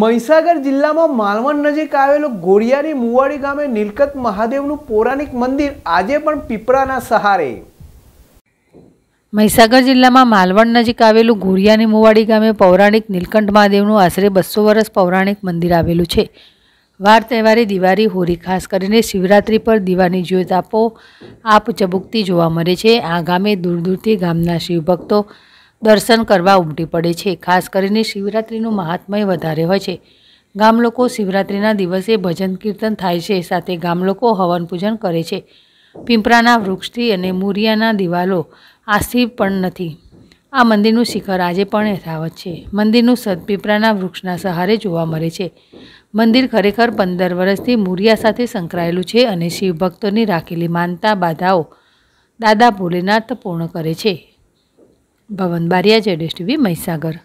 મહીસાગર જિલ્લામાં માલવણ નજીક આવેલો ગોળિયાની મુવાડી ગામે નીલકંઠ મહાદેવનું પૌરાણિક મંદિર આજે પણ પીપળાના સહારે મહીસાગર જિલ્લામાં માલવણ નજીક આવેલું ગોરિયાની મુવાડી ગામે પૌરાણિક નીલકંઠ મહાદેવનું આશરે બસો વર્ષ પૌરાણિક મંદિર આવેલું છે વાર તહેવારે દિવાળી હોળી ખાસ કરીને શિવરાત્રિ પર દીવાની જ્યોત આપો આપ ચબુકતી જોવા મળે છે આ ગામે દૂર દૂરથી ગામના શિવભક્તો દર્શન કરવા ઉમટી પડે છે ખાસ કરીને શિવરાત્રિનું મહાત્મય વધારે હોય છે ગામ લોકો શિવરાત્રિના દિવસે ભજન કીર્તન થાય છે સાથે ગામ લોકો હવન પૂજન કરે છે પીંપરાના વૃક્ષથી અને મૂરિયાના દિવાલો આસી પણ નથી આ મંદિરનું શિખર આજે પણ યથાવત છે મંદિરનું સદપીપરાના વૃક્ષના સહારે જોવા મળે છે મંદિર ખરેખર પંદર વર્ષથી મૂરિયા સાથે સંકળાયેલું છે અને શિવભક્તોની રાખેલી માનતા બાધાઓ દાદા ભોલેનાથ પૂર્ણ કરે છે ભવન બારિયા જેડેશ ટીવી મહીસાગર